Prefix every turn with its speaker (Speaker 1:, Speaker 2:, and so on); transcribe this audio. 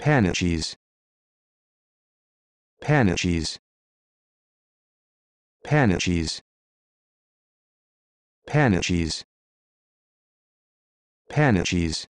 Speaker 1: Panaches. Panaches. Panaches. Panaches. Panaches.